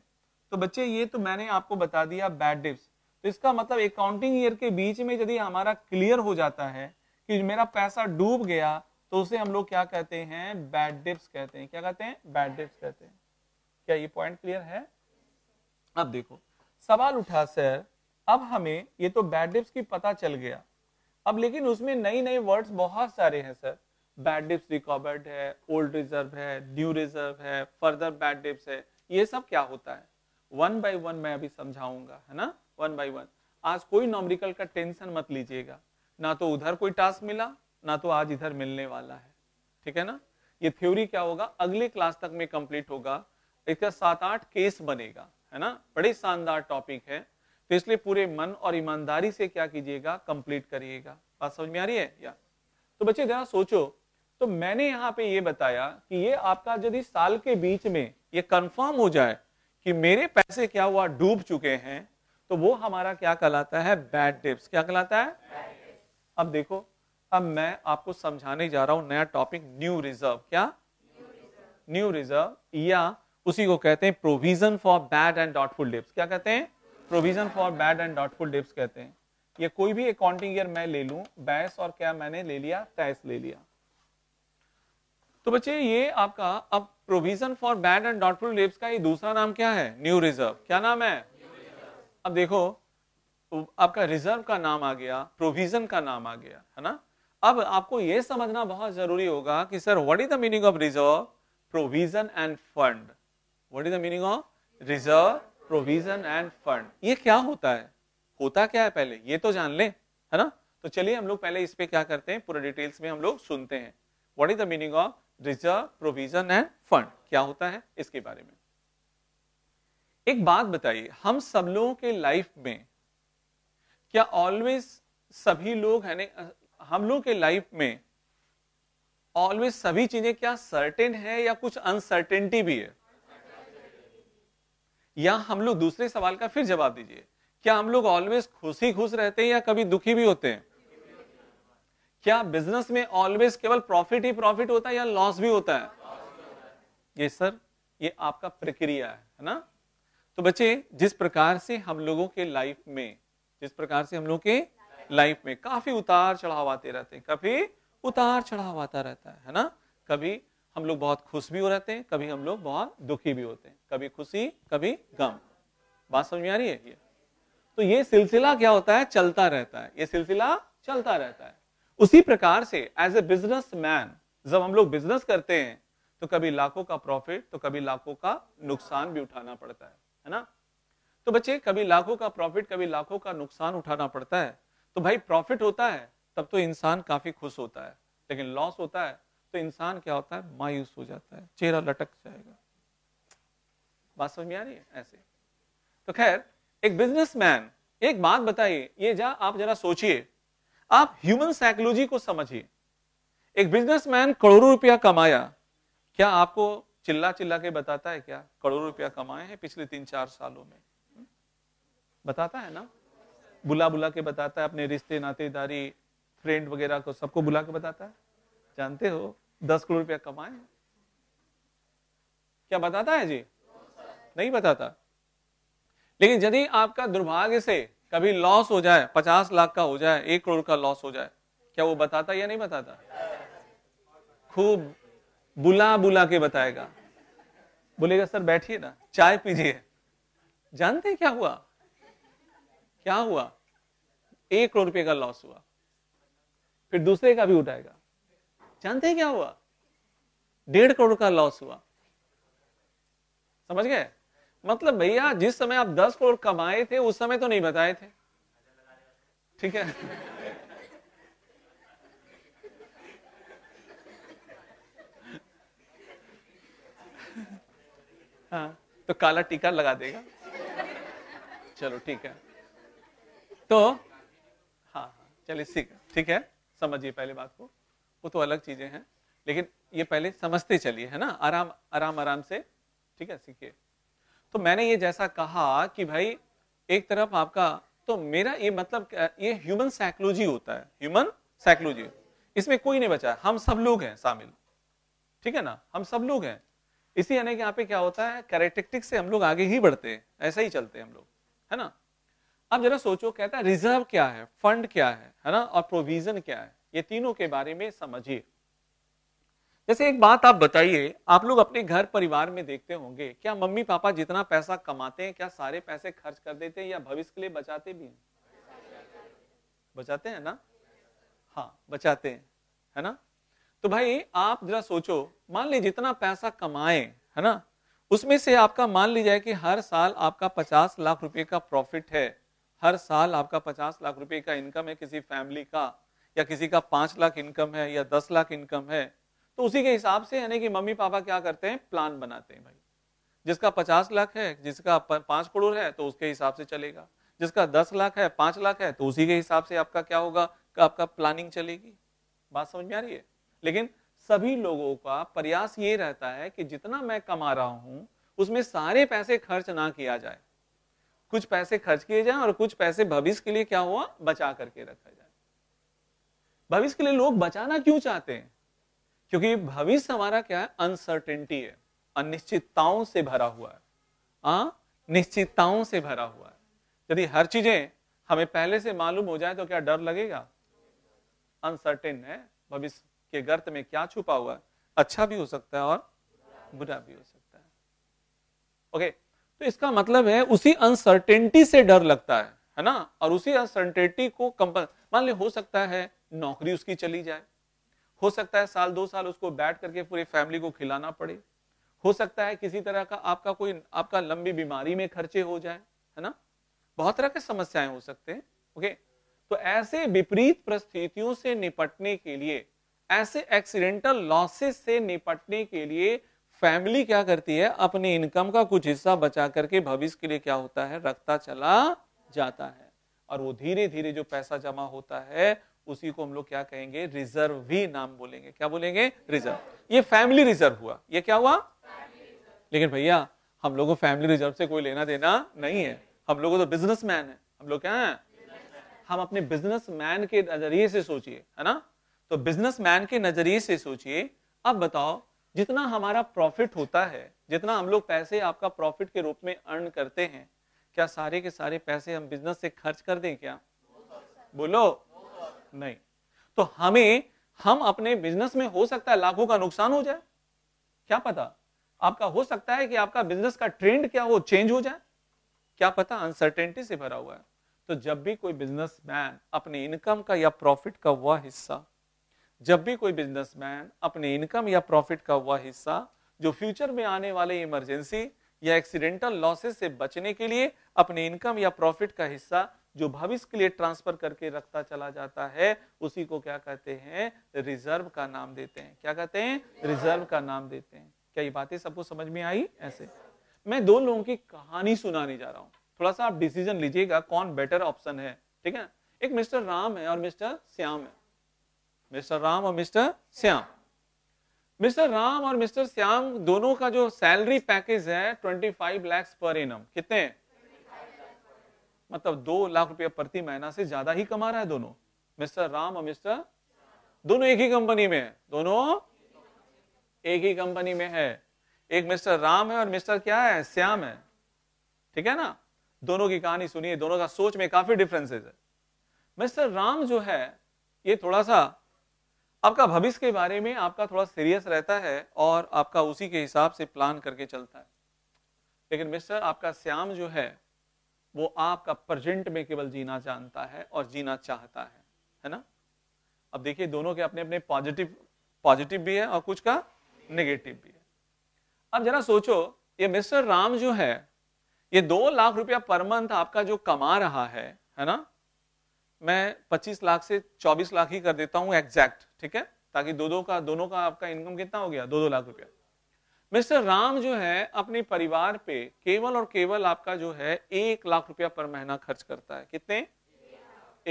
तो बच्चे ये तो मैंने आपको बता दिया बैड डिप्स तो इसका मतलब अकाउंटिंग ईयर के बीच में यदि हमारा क्लियर हो जाता है कि मेरा पैसा डूब गया तो उसे हम लोग क्या कहते हैं बैड डिप्स कहते हैं क्या कहते हैं बैड डिप्स कहते हैं क्या ये पॉइंट क्लियर है अब देखो सवाल उठा सर अब हमें ये तो बैड डिप्स की पता चल गया अब लेकिन उसमें नई नई वर्ड्स बहुत सारे हैं सर बैड डिप्स रिकॉवर्ड है ओल्ड रिजर्व है न्यू रिजर्व है फर्दर बैड डिप्स है ये सब क्या होता है वन बाई वन मैं अभी समझाऊंगा है ना वन बाई वन आज कोई नॉमरिकल का टेंशन मत लीजिएगा ना तो उधर कोई टास्क मिला ना तो आज इधर मिलने वाला है ठीक है ना ये थ्योरी क्या होगा अगले क्लास तक में कंप्लीट होगा इसका सात आठ केस बनेगा है ना बड़े शानदार टॉपिक है तो इसलिए पूरे मन और ईमानदारी से क्या कीजिएगा कंप्लीट करिएगा बात समझ में आ रही है या तो बच्चे जरा सोचो तो मैंने यहाँ पे ये बताया कि ये आपका यदि साल के बीच में ये कंफर्म हो जाए कि मेरे पैसे क्या हुआ डूब चुके हैं तो वो हमारा क्या कहलाता है बैड टिप्स क्या कहलाता है अब देखो अब मैं आपको समझाने जा रहा हूँ नया टॉपिक न्यू रिजर्व क्या न्यू रिजर्व या उसी को कहते हैं provision for bad and doubtful debts क्या कहते हैं provision for bad and doubtful debts कहते हैं ये कोई भी अकाउंटिंग ईयर मैं ले लू बैस और क्या मैंने ले लिया टैस ले लिया तो बच्चे ये आपका अब provision for bad and doubtful debts का ये दूसरा नाम क्या है न्यू रिजर्व क्या नाम है अब देखो आपका रिजर्व का नाम आ गया प्रोविजन का नाम आ गया है ना अब आपको यह समझना बहुत जरूरी होगा कि sir what is the meaning of reserve provision and fund what is the meaning of reserve provision and fund ये क्या होता है होता क्या है पहले ये तो जान ले है ना तो चलिए हम लोग पहले इस पे क्या करते हैं पूरे डिटेल्स में हम लोग सुनते हैं what is the meaning of reserve provision and fund क्या होता है इसके बारे में एक बात बताइए हम सब लोगों के लाइफ में क्या ऑलवेज सभी लोग है हम लोग के लाइफ में ऑलवेज सभी चीजें क्या सर्टेन है या कुछ अनसर्टेनिटी भी है या हम लोग दूसरे सवाल का फिर जवाब दीजिए क्या हम लोग ऑलवेज खुश ही खुश रहते हैं या कभी दुखी भी होते हैं क्या बिजनेस में ऑलवेज केवल प्रॉफिट ही प्रॉफिट होता है या लॉस भी होता है ये सर ये आपका प्रक्रिया है है ना तो बच्चे जिस प्रकार से हम लोगों के लाइफ में जिस प्रकार से हम लोग के लाइफ में काफी उतार चढ़ाव आते रहते हैं कभी उतार चढ़ाव आता रहता है है ना कभी हम लोग बहुत खुश भी हो रहते हैं कभी हम लोग बहुत दुखी भी होते हैं कभी खुशी कभी गम बात समझ में आ रही है ये तो ये सिलसिला क्या होता है चलता रहता है ये सिलसिला चलता रहता है उसी प्रकार से एज ए बिजनेस मैन जब हम लोग बिजनेस करते हैं तो कभी लाखों का प्रॉफिट तो कभी लाखों का नुकसान भी उठाना पड़ता है है ना तो बच्चे कभी लाखों का प्रॉफिट कभी लाखों का नुकसान उठाना पड़ता है तो भाई प्रॉफिट होता है तब तो इंसान काफी खुश होता है लेकिन लॉस होता है तो इंसान क्या होता है मायूस हो जाता है चेहरा लटक जाएगा बात समझ में आ रही है ऐसे तो खैर एक बिजनेसमैन एक बात बताइए ये जा आप जरा सोचिए आप ह्यूमन साइकोलॉजी को समझिए एक बिजनेसमैन करोड़ों रुपया कमाया क्या आपको चिल्ला चिल्ला के बताता है क्या करोड़ों रुपया कमाए हैं पिछले तीन चार सालों में बताता है ना बुला बुला के बताता है अपने रिश्ते नातेदारी फ्रेंड वगैरह को सबको बुला के बताता है जानते हो दस करोड़ रुपया कमाए क्या बताता है जी नहीं बताता लेकिन यदि आपका दुर्भाग्य से कभी लॉस हो जाए पचास लाख का हो जाए एक करोड़ का लॉस हो जाए क्या वो बताता या नहीं बताता खूब बुला बुला के बताएगा बोलेगा सर बैठिए ना चाय पीजिए जानते हैं क्या हुआ क्या हुआ एक करोड़ रुपए का लॉस हुआ फिर दूसरे का भी उठाएगा जानते हैं क्या हुआ डेढ़ करोड़ का लॉस हुआ समझ गए मतलब भैया जिस समय आप दस करोड़ कमाए थे उस समय तो नहीं बताए थे ठीक है हाँ तो काला टीका लगा देगा चलो ठीक है तो हाँ हाँ चलिए ठीक ठीक है समझिए पहले बात को वो तो अलग चीज़ें हैं लेकिन ये पहले समझते चलिए है ना आराम आराम आराम से ठीक है सीखिए तो मैंने ये जैसा कहा कि भाई एक तरफ आपका तो मेरा ये मतलब ये ह्यूमन साइकोलॉजी होता है ह्यूमन साइकोलॉजी इसमें कोई नहीं बचा हम सब लोग हैं शामिल ठीक है ना हम सब लोग हैं इसी यानी कि यहाँ पे क्या होता है कैरेटिक्टिक से हम लोग आगे ही बढ़ते हैं ऐसा ही चलते हैं हम लोग है ना अब जरा सोचो कहता है रिजर्व क्या है फंड क्या है है ना और प्रोविजन क्या है ये तीनों के बारे में समझिए जैसे एक बात आप बताइए आप लोग अपने घर परिवार में देखते होंगे क्या मम्मी पापा जितना पैसा कमाते हैं क्या सारे पैसे खर्च कर देते हैं या भविष्य के लिए बचाते भी हैं बचाते हैं ना हाँ बचाते हैं है ना तो भाई आप जरा सोचो मान लीजिए जितना पैसा कमाए है ना उसमें से आपका मान लीजिए कि हर साल आपका पचास लाख रुपए का प्रॉफिट है हर साल आपका पचास लाख रुपए का इनकम है किसी फैमिली का या किसी का पांच लाख इनकम है या दस लाख इनकम है तो उसी के हिसाब से यानी कि मम्मी पापा क्या करते हैं प्लान बनाते हैं भाई जिसका पचास लाख है जिसका पांच करोड़ है तो उसके हिसाब से चलेगा जिसका दस लाख है पांच लाख है तो उसी के हिसाब से आपका क्या होगा आपका प्लानिंग चलेगी बात समझ में आ रही है लेकिन सभी लोगों का प्रयास ये रहता है कि जितना मैं कमा रहा हूं उसमें सारे पैसे खर्च ना किया जाए कुछ पैसे खर्च किए जाएं और कुछ पैसे भविष्य के लिए क्या हुआ बचा करके रखा जाए भविष्य के लिए लोग बचाना क्यों चाहते हैं क्योंकि भविष्य हमारा क्या है अनसर्टेनिटी है अनिश्चितताओं से भरा हुआ है आ? हाँ? निश्चितताओं से भरा हुआ है यदि हर चीजें हमें पहले से मालूम हो जाए तो क्या डर लगेगा अनसर्टेन है भविष्य के गर्त में क्या छुपा हुआ है अच्छा भी हो सकता है और बुरा भी हो सकता है ओके okay, तो इसका मतलब है उसी अनसर्टेनिटी से डर लगता है है ना और उसी अनसर्टेनिटी को मान ली हो सकता है नौकरी उसकी चली जाए हो सकता है साल दो साल उसको बैठ करके पूरी फैमिली को खिलाना पड़े हो सकता है किसी तरह का आपका कोई आपका लंबी बीमारी में खर्चे हो जाए है ना बहुत तरह के समस्याएं हो सकते हैं ओके तो ऐसे विपरीत परिस्थितियों से निपटने के लिए ऐसे एक्सीडेंटल लॉसेस से निपटने के लिए फैमिली क्या करती है अपने इनकम का कुछ हिस्सा बचा करके भविष्य के लिए क्या होता है रखता चला जाता है और वो धीरे धीरे जो पैसा जमा होता है उसी को हम लोग क्या कहेंगे रिजर्व भी नाम बोलेंगे क्या बोलेंगे रिजर्व ये फैमिली रिजर्व हुआ ये क्या हुआ लेकिन भैया हम लोगों को फैमिली रिजर्व से कोई लेना देना नहीं है हम लोगों तो बिजनेस मैन है हम लोग क्या है हम अपने बिजनेस मैन के नजरिए से सोचिए है ना तो बिजनेस मैन के नजरिए से सोचिए अब बताओ जितना हमारा प्रॉफिट होता है जितना हम लोग पैसे आपका प्रॉफिट के रूप में अर्न करते हैं क्या सारे के सारे पैसे हम बिजनेस से खर्च कर दें क्या बोलो नहीं तो हमें हम अपने बिजनेस में हो सकता है लाखों का नुकसान हो जाए क्या पता आपका हो सकता है कि आपका बिजनेस का ट्रेंड क्या हो चेंज हो जाए क्या पता अनसर्टेनिटी से भरा हुआ है तो जब भी कोई बिजनेसमैन अपने इनकम का या प्रॉफिट का वह हिस्सा जब भी कोई बिजनेसमैन अपने इनकम या प्रॉफिट का हुआ हिस्सा जो फ्यूचर में आने वाले इमरजेंसी या एक्सीडेंटल लॉसेस से बचने के लिए अपने इनकम या प्रॉफिट का हिस्सा जो भविष्य के लिए ट्रांसफर करके रखता चला जाता है उसी को क्या कहते हैं रिजर्व का नाम देते हैं क्या कहते हैं रिजर्व का नाम देते हैं क्या ये बातें सबको समझ में आई ऐसे मैं दो लोगों की कहानी सुनाने जा रहा हूँ थोड़ा सा आप डिसीजन लीजिएगा कौन बेटर ऑप्शन है ठीक है एक मिस्टर राम है और मिस्टर श्याम है मिस्टर राम और मिस्टर श्याम मिस्टर राम और मिस्टर श्याम दोनों का जो सैलरी पैकेज है ट्वेंटी फाइव लैक्स पर इनम कितने मतलब दो लाख रुपया प्रति महीना से ज्यादा ही कमा रहा है दोनों मिस्टर राम और मिस्टर दोनों एक ही कंपनी में है दोनों एक ही कंपनी में है एक मिस्टर राम है और मिस्टर क्या है श्याम है ठीक है ना दोनों की कहानी सुनिए दोनों का सोच में काफी डिफरेंसेस है मिस्टर राम जो है ये थोड़ा सा आपका भविष्य के बारे में आपका थोड़ा सीरियस रहता है और आपका उसी के हिसाब से प्लान करके चलता है लेकिन मिस्टर आपका श्याम जो है वो आपका प्रेजेंट में केवल जीना जानता है और जीना चाहता है है ना अब देखिए दोनों के अपने अपने पॉजिटिव पॉजिटिव भी है और कुछ का नेगेटिव भी है अब जरा सोचो ये मिस्टर राम जो है ये दो लाख रुपया पर मंथ आपका जो कमा रहा है है ना मैं 25 लाख से 24 लाख ही कर देता हूं एग्जैक्ट ठीक है ताकि दो दो का दोनों का आपका इनकम कितना हो गया दो दो लाख रुपया मिस्टर राम जो है अपने परिवार पे केवल और केवल आपका जो है एक लाख रुपया पर महीना खर्च करता है कितने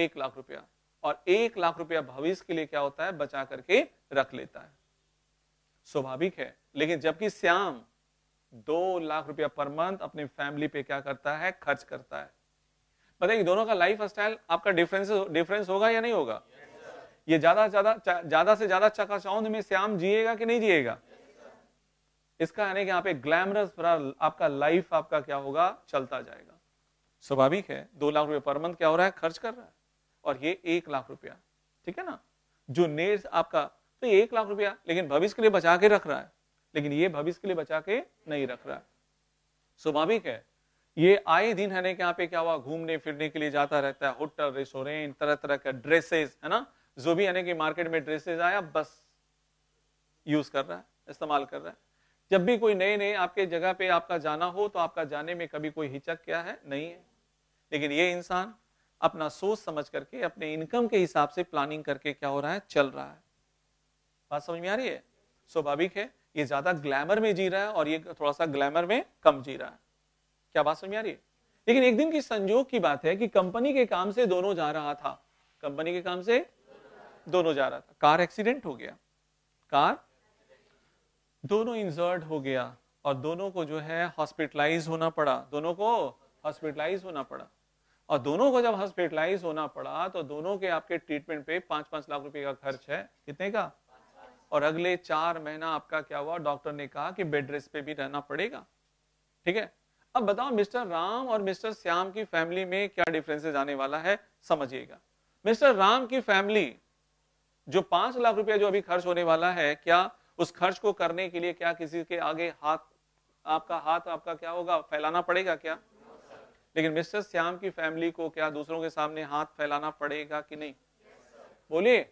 एक लाख रुपया और एक लाख रुपया भविष्य के लिए क्या होता है बचा करके रख लेता है स्वाभाविक है लेकिन जबकि श्याम दो लाख रुपया पर मंथ अपनी फैमिली पे क्या करता है खर्च करता है बताइए दोनों का लाइफ स्टाइल आपका डिफरेंस डिफरेंस होगा या नहीं होगा ये ज्यादा ज्यादा ज्यादा से ज्यादा चकाचौंध में श्याम जिएगा कि नहीं जिएगा इसका यानी कि यहाँ पे ग्लैमरस आपका लाइफ आपका क्या होगा चलता जाएगा स्वाभाविक है दो लाख रुपए पर मंथ क्या हो रहा है खर्च कर रहा है और ये एक लाख रुपया ठीक है ना जो नेट आपका तो ये एक लाख रुपया लेकिन भविष्य के लिए बचा के रख रहा है लेकिन ये भविष्य के लिए बचा के नहीं रख रहा स्वाभाविक है ये आए दिन है ना यहाँ पे क्या हुआ घूमने फिरने के लिए जाता रहता है होटल रेस्टोरेंट तरह तरह का ड्रेसेस है ना जो भी यानी कि मार्केट में ड्रेसेस आया बस यूज कर रहा है इस्तेमाल कर रहा है जब भी कोई नए नए आपके जगह पे आपका जाना हो तो आपका जाने में कभी कोई हिचक क्या है नहीं है लेकिन ये इंसान अपना सोच समझ करके अपने इनकम के हिसाब से प्लानिंग करके क्या हो रहा है चल रहा है बात समझ में आ रही है स्वाभाविक है ये ज्यादा ग्लैमर में जी रहा है और ये थोड़ा सा ग्लैमर में कम जी रहा है क्या बात समझ आ रही है लेकिन एक दिन की संजोग की बात है कि कंपनी के काम से दोनों जा रहा था कंपनी के काम से दोनों जा रहा था कार एक्सीडेंट हो गया कार दोनों इंजर्ड हो गया और दोनों को जो है हॉस्पिटलाइज होना पड़ा दोनों को हॉस्पिटलाइज होना पड़ा और दोनों को जब हॉस्पिटलाइज होना पड़ा तो दोनों के आपके ट्रीटमेंट पे पांच पांच लाख रुपए का खर्च है कितने का और अगले चार महीना आपका क्या हुआ डॉक्टर ने कहा कि बेड रेस्ट पे भी रहना पड़ेगा ठीक है अब बताओ मिस्टर राम और मिस्टर श्याम की फैमिली में क्या डिफरेंसेस आने वाला है समझिएगा मिस्टर राम की फैमिली जो पांच लाख रुपया जो अभी खर्च होने वाला है क्या उस खर्च को करने के लिए क्या किसी के आगे हाथ आपका हाथ आपका क्या होगा फैलाना पड़ेगा क्या लेकिन मिस्टर श्याम की फैमिली को क्या दूसरों के सामने हाथ फैलाना पड़ेगा कि नहीं बोलिए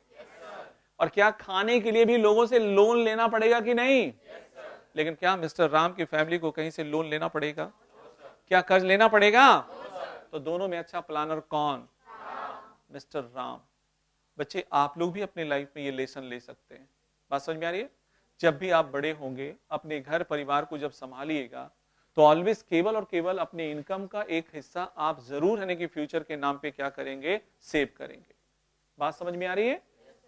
और क्या खाने के लिए भी लोगों से लोन लेना पड़ेगा कि नहीं लेकिन क्या मिस्टर राम की फैमिली को कहीं से लोन लेना पड़ेगा क्या कर्ज लेना पड़ेगा तो दोनों में अच्छा प्लानर कौन मिस्टर राम बच्चे आप लोग भी अपने लाइफ में ये लेसन ले सकते हैं बात समझ में आ रही है जब भी आप बड़े होंगे अपने घर परिवार को जब संभालिएगा तो ऑलवेज केवल और केवल अपने इनकम का एक हिस्सा आप जरूर यानी कि फ्यूचर के नाम पे क्या करेंगे सेव करेंगे बात समझ में आ रही है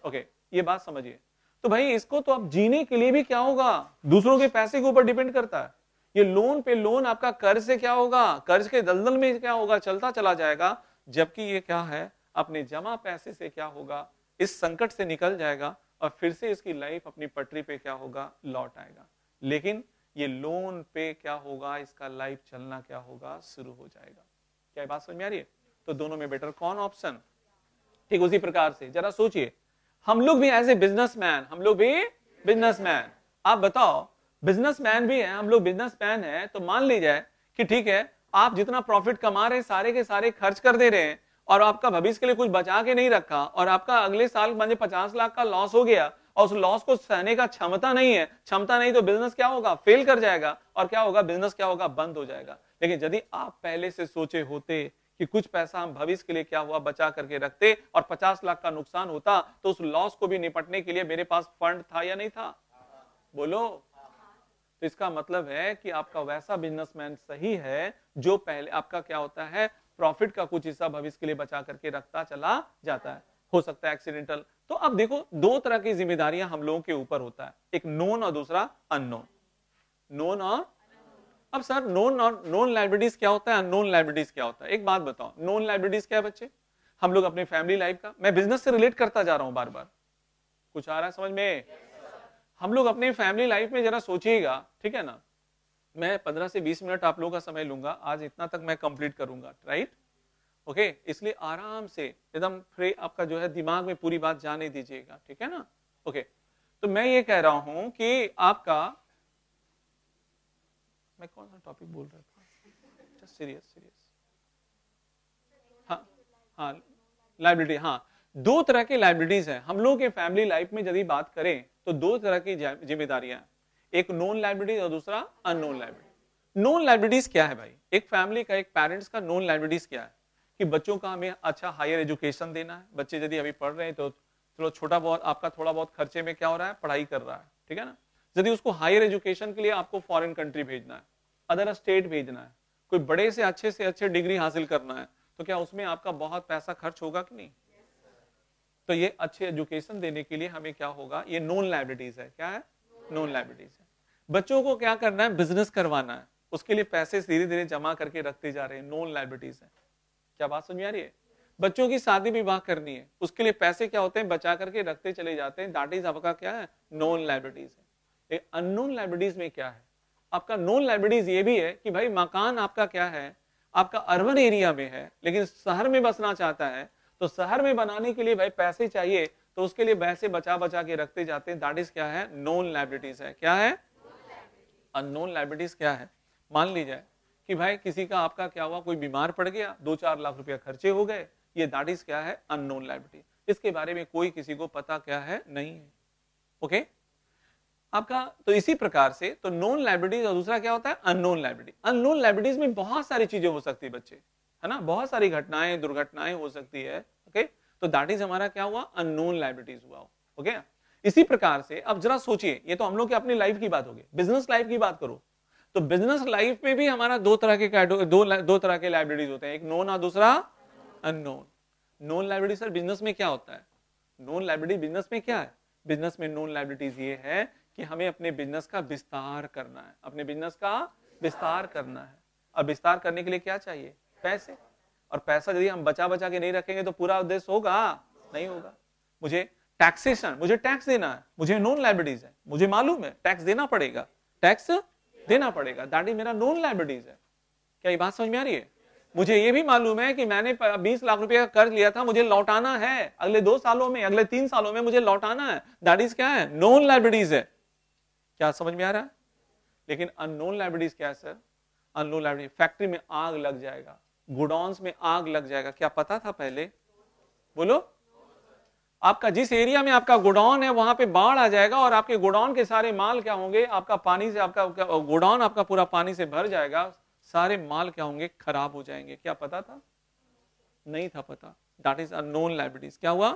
ओके okay, ये बात समझिए तो भाई इसको तो आप जीने के लिए भी क्या होगा दूसरों के पैसे के ऊपर डिपेंड करता है ये लोन पे लोन आपका कर्ज से क्या होगा कर्ज के दलदल में क्या होगा चलता चला जाएगा जबकि ये क्या है अपने जमा पैसे से क्या होगा इस संकट से निकल जाएगा और फिर से इसकी लाइफ अपनी पटरी पे क्या होगा लौट आएगा लेकिन ये लोन पे क्या होगा इसका लाइफ चलना क्या होगा शुरू हो जाएगा क्या बात समझ में आ रही है तो दोनों में बेटर कौन ऑप्शन ठीक उसी प्रकार से जरा सोचिए हम लोग भी एज ए बिजनेसमैन हम लोग भी बिजनेसमैन आप बताओ बिजनेसमैन भी हैं हम लोग बिजनेसमैन हैं तो मान लीजिए कि ठीक है आप जितना प्रॉफिट कमा रहे हैं सारे के सारे खर्च कर दे रहे हैं और आपका भविष्य के लिए कुछ बचा के नहीं रखा और आपका अगले साल मान पचास लाख का लॉस हो गया और उस लॉस को सहने का क्षमता नहीं है क्षमता नहीं तो बिजनेस क्या होगा फेल कर जाएगा और क्या होगा बिजनेस क्या होगा बंद हो जाएगा लेकिन यदि आप पहले से सोचे होते कि कुछ पैसा हम भविष्य के लिए क्या हुआ बचा करके रखते और पचास लाख का नुकसान होता तो उस लॉस को भी निपटने के लिए मेरे पास फंड था या नहीं था बोलो तो इसका मतलब है कि आपका वैसा बिजनेसमैन सही है जो पहले आपका क्या होता है प्रॉफिट का कुछ हिस्सा भविष्य के लिए बचा करके रखता चला जाता है हो सकता है एक्सीडेंटल तो अब देखो दो तरह की जिम्मेदारियां हम लोगों के ऊपर होता है एक नोन और दूसरा अननोन नोन और अब सर और नोन लाइब्रेरीज क्या होता है अननोन लाइब्रेरीज क्या होता है एक बात बताओ नॉन लाइब्रेरीज क्या है बच्चे हम लोग अपनी फैमिली लाइफ का मैं बिजनेस से रिलेट करता जा रहा हूं बार बार कुछ आ रहा है समझ में yes. हम लोग अपनी फैमिली लाइफ में जरा सोचिएगा ठीक है ना मैं 15 से 20 मिनट आप लोगों का समय लूंगा आज इतना तक मैं कंप्लीट करूंगा राइट ओके इसलिए आराम से एकदम फ्रे आपका जो है दिमाग में पूरी बात जाने दीजिएगा ठीक है ना ओके तो मैं ये कह रहा हूं कि आपका मैं कौन सा टॉपिक बोल रहा था सीरियस सीरियस हाँ हाँ लाइबिलिटी हाँ दो तरह की लाइबिलिटीज हैं हम लोगों के फैमिली लाइफ में यदि बात करें तो दो तरह की जिम्मेदारियां एक नॉन लाइबिलिटीज और दूसरा अननोन लाइबिलिटी नॉन लाइबिलिटीज क्या है भाई एक फैमिली का एक पेरेंट्स का नॉन लाइबिलिटीज क्या है कि बच्चों का हमें अच्छा हायर एजुकेशन देना है बच्चे यदि अभी पढ़ रहे हैं तो चलो छोटा बहुत आपका थोड़ा बहुत खर्चे में क्या हो रहा है पढ़ाई कर रहा है ठीक है ना यदि उसको हायर एजुकेशन के लिए आपको फॉरेन कंट्री भेजना है अदर स्टेट भेजना है कोई बड़े से अच्छे से अच्छे डिग्री हासिल करना है तो क्या उसमें आपका बहुत पैसा खर्च होगा कि नहीं तो ये अच्छे एजुकेशन देने के लिए हमें क्या होगा ये नॉन लाइब्रेटीज है क्या है नॉन लाइब्रेटीज है बच्चों को क्या करना है बिजनेस करवाना है उसके लिए पैसे धीरे धीरे जमा करके रखते जा रहे हैं नॉन लाइब्रेटीज है क्या बात समझ आ रही है बच्चों की शादी विवाह करनी है उसके लिए पैसे क्या होते हैं बचा करके रखते चले जाते हैं दैट इज आपका क्या है नॉन लाइब्रेटीज है अननोन लाइब्रेटीज में क्या है आपका नॉन लाइब्रेटीज ये भी है कि भाई मकान आपका क्या है आपका अर्बन एरिया में है लेकिन शहर में बसना चाहता है तो शहर में बनाने के लिए भाई पैसे चाहिए तो उसके लिए पैसे बचा बचा के रखते जाते हैं दैट इज क्या है नोन लाइब्रेटीज है क्या है अनोन लाइब्रेटीज क्या है मान ली जाए कि भाई किसी का आपका क्या हुआ कोई बीमार पड़ गया दो चार लाख रुपया खर्चे हो गए ये दैट इज क्या है अनोन लाइब्रेटी इसके बारे में कोई किसी को पता क्या है नहीं है ओके आपका तो इसी प्रकार से तो नोन लाइब्रेटीज और दूसरा क्या होता है अननोन लाइब्रेटी अनोन लाइब्रेटीज में बहुत सारी चीजें हो सकती है बच्चे है ना बहुत सारी घटनाएं दुर्घटनाएं हो सकती है ओके तो दैट इज हमारा क्या हुआ अननोन लाइबिलिटीज हुआ ओके इसी प्रकार से अब जरा सोचिए ये तो हम लोग की अपनी लाइफ की बात होगी बिजनेस लाइफ की बात करो तो बिजनेस लाइफ में भी हमारा दो तरह के दो दो तरह के लाइब्रेरीज होते हैं एक नोन और दूसरा unknown known liability sir business में क्या होता है नोन लाइब्रेरी बिजनेस में क्या है बिजनेस में नोन लाइब्रेटीज ये है कि हमें अपने बिजनेस का विस्तार करना है अपने बिजनेस का विस्तार करना है अब विस्तार करने के लिए क्या चाहिए पैसे और पैसा यदि हम बचा बचा के नहीं रखेंगे तो पूरा उद्देश्य होगा नहीं होगा मुझे टैक्सेशन मुझे टैक्स देना है मुझे नॉन लाइब्रेडीज है मुझे मालूम है टैक्स देना पड़ेगा टैक्स देना पड़ेगा दैट इज मेरा नॉन लाइब्रेडीज है क्या ये बात समझ में आ रही है मुझे ये भी मालूम है कि मैंने 20 लाख रुपए का कर्ज लिया था मुझे लौटाना है अगले दो सालों में अगले तीन सालों में मुझे लौटाना है दैट इज क्या है नॉन लाइब्रेडीज है क्या समझ में आ रहा है लेकिन अननोन लाइब्रेडीज क्या है सर अननोन लाइब्रेडीज फैक्ट्री में आग लग जाएगा गुडोन्स में आग लग जाएगा क्या पता था पहले बोलो आपका जिस एरिया में आपका गुडाउन है वहां पे बाढ़ आ जाएगा और आपके गुडाउन के सारे माल क्या होंगे आपका पानी से आपका गुडाउन आपका पूरा पानी से भर जाएगा सारे माल क्या होंगे खराब हो जाएंगे क्या पता था नहीं था पता दैट इज अनोन लाइब्रेटीज क्या हुआ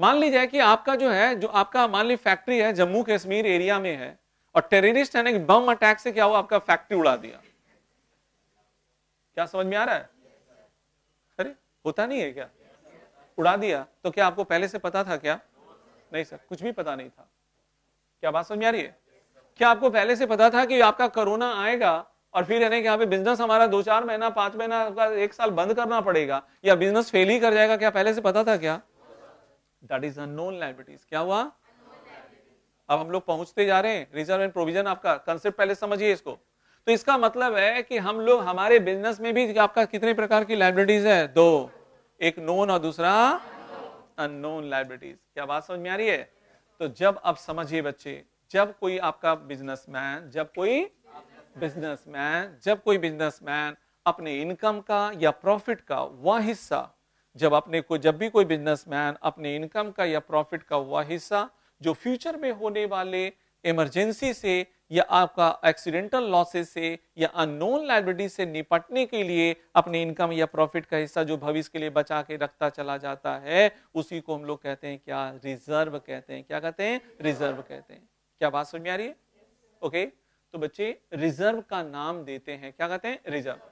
मान लीजिए कि आपका जो है जो आपका मान ली फैक्ट्री है जम्मू कश्मीर एरिया में है और टेररिस्ट ना बम अटैक से क्या हुआ आपका फैक्ट्री उड़ा दिया क्या समझ में आ रहा है अरे होता नहीं है क्या उड़ा दिया तो क्या आपको पहले से पता था क्या नहीं सर कुछ भी पता नहीं था क्या बात समझ में आ रही है क्या आपको पहले से पता था कि आपका कोरोना आएगा और फिर यानी कि यहाँ पे बिजनेस हमारा दो चार महीना पांच महीना का एक साल बंद करना पड़ेगा या बिजनेस फेल ही कर जाएगा क्या पहले से पता था क्या दैट इज अनोन लाइबिलिटीज क्या हुआ अब हम लोग पहुंचते जा रहे हैं रिजर्व एंड प्रोविजन आपका कंसेप्ट पहले समझिए इसको तो इसका मतलब है कि हम लोग हमारे बिजनेस में भी आपका कितने प्रकार की लाइब्रेरीज है दो एक नोन और दूसरा अननोन लाइब्रेरीज क्या बात समझ में आ रही है तो जब आप समझिए बच्चे जब कोई आपका बिजनेसमैन जब कोई बिजनेसमैन जब कोई बिजनेसमैन अपने इनकम का या प्रॉफिट का वह हिस्सा जब अपने को जब भी कोई बिजनेसमैन अपने इनकम का या प्रॉफिट का वह हिस्सा जो फ्यूचर में होने वाले इमरजेंसी से या आपका एक्सीडेंटल लॉसेस से या अननोन लाइब्रेटी से निपटने के लिए अपने इनकम या प्रॉफिट का हिस्सा जो भविष्य के लिए बचा के रखता चला जाता है उसी को हम लोग कहते हैं क्या रिजर्व कहते हैं क्या कहते हैं रिजर्व कहते हैं क्या बात समझ में आ रही है ओके तो बच्चे रिजर्व का नाम देते हैं क्या कहते हैं रिजर्व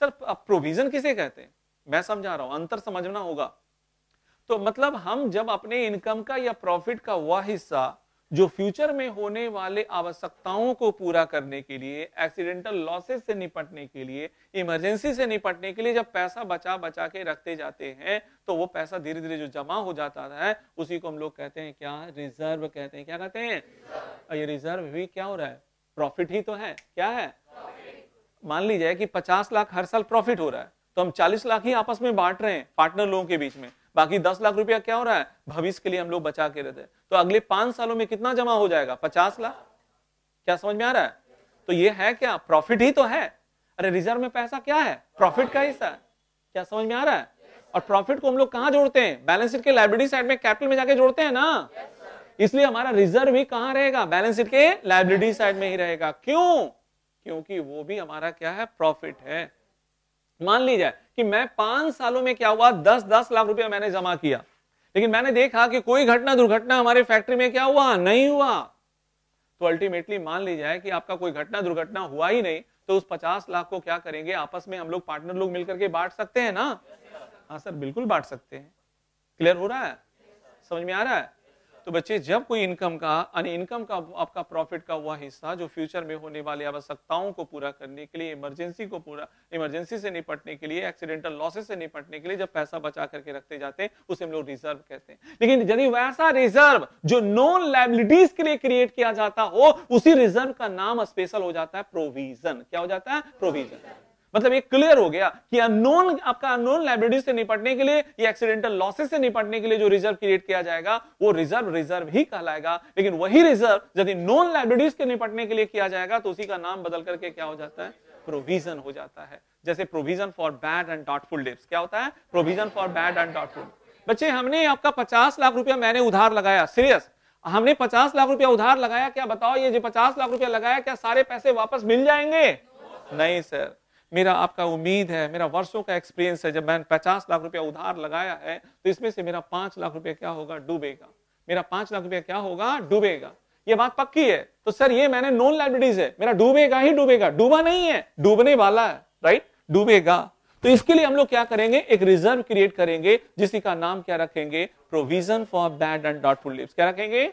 सर प्रोविजन किसे कहते हैं मैं समझा रहा हूं अंतर समझना होगा तो मतलब हम जब अपने इनकम का या प्रॉफिट का वह हिस्सा जो फ्यूचर में होने वाले आवश्यकताओं को पूरा करने के लिए एक्सीडेंटल लॉसेस से निपटने के लिए इमरजेंसी से निपटने के लिए जब पैसा बचा बचा के रखते जाते हैं तो वो पैसा धीरे धीरे जो जमा हो जाता है उसी को हम लोग कहते हैं क्या रिजर्व कहते हैं क्या कहते हैं ये रिजर्व भी क्या हो रहा है प्रॉफिट ही तो है क्या है मान लीजिए कि पचास लाख हर साल प्रॉफिट हो रहा है तो हम चालीस लाख ही आपस में बांट रहे हैं पार्टनर लोगों के बीच में बाकी दस लाख रुपया क्या हो रहा है भविष्य के लिए हम लोग बचा के रहते हैं तो अगले पांच सालों में कितना जमा हो जाएगा पचास लाख क्या समझ में आ रहा है तो ये है क्या प्रॉफिट ही तो है अरे रिजर्व में पैसा क्या है प्रॉफिट का हिस्सा क्या समझ में आ रहा है और प्रॉफिट को हम लोग कहां जोड़ते हैं बैलेंस शीट के लाइब्रेरी साइड में कैपिटल में जाके जोड़ते हैं ना इसलिए हमारा रिजर्व भी कहां रहेगा बैलेंस शीट के लाइब्रेरी साइड में ही रहेगा क्यों क्योंकि वो भी हमारा क्या है प्रॉफिट है मान लीजिए कि मैं पांच सालों में क्या हुआ दस दस लाख रुपया मैंने जमा किया लेकिन मैंने देखा कि कोई घटना दुर्घटना हमारे फैक्ट्री में क्या हुआ नहीं हुआ तो अल्टीमेटली मान ली जाए कि आपका कोई घटना दुर्घटना हुआ ही नहीं तो उस पचास लाख को क्या करेंगे आपस में हम लोग पार्टनर लोग मिलकर के बांट सकते हैं ना हाँ सर बिल्कुल बांट सकते हैं क्लियर हो रहा है समझ में आ रहा है तो बच्चे जब कोई इनकम का यानी इनकम का आपका प्रॉफिट का हुआ हिस्सा जो फ्यूचर में होने वाली आवश्यकताओं को पूरा करने के लिए इमरजेंसी को पूरा इमरजेंसी से निपटने के लिए एक्सीडेंटल लॉसेस से निपटने के लिए जब पैसा बचा करके रखते जाते हैं उसे हम लोग रिजर्व कहते हैं लेकिन यदि वैसा रिजर्व जो नॉन लाइबिलिटीज के लिए क्रिएट किया जाता हो उसी रिजर्व का नाम स्पेशल हो जाता है प्रोविजन क्या हो जाता है प्रोविजन मतलब ये क्लियर हो गया कि अनोन आपका अनोन लाइब्रेरी से निपटने के लिए या एक्सीडेंटल लॉसेस से निपटने के लिए जो रिजर्व क्रिएट किया जाएगा वो रिजर्व रिजर्व ही कहलाएगा लेकिन वही रिजर्व यदि नॉन लाइब्रेरीज के निपटने के लिए किया जाएगा तो उसी का नाम बदल करके क्या हो जाता है प्रोविजन हो जाता है जैसे provision for bad and doubtful debts क्या होता है provision for bad and doubtful बच्चे हमने आपका पचास लाख रुपया मैंने उधार लगाया सीरियस हमने पचास लाख रुपया उधार लगाया क्या बताओ ये जो पचास लाख रुपया लगाया क्या सारे पैसे वापस मिल जाएंगे नहीं सर मेरा आपका उम्मीद है मेरा वर्षों का एक्सपीरियंस है जब मैंने पचास लाख रुपया उधार लगाया है तो इसमें से मेरा पांच लाख रुपया क्या होगा डूबेगा मेरा पांच लाख रुपया क्या होगा डूबेगा ये बात पक्की है तो सर ये मैंने नॉन लाइब्रेडीज है मेरा डूबेगा ही डूबेगा डूबा नहीं है डूबने वाला है राइट डूबेगा तो इसके लिए हम लोग क्या करेंगे एक रिजर्व क्रिएट करेंगे जिसी का नाम क्या रखेंगे provision for bad and doubtful लिप्स क्या रखेंगे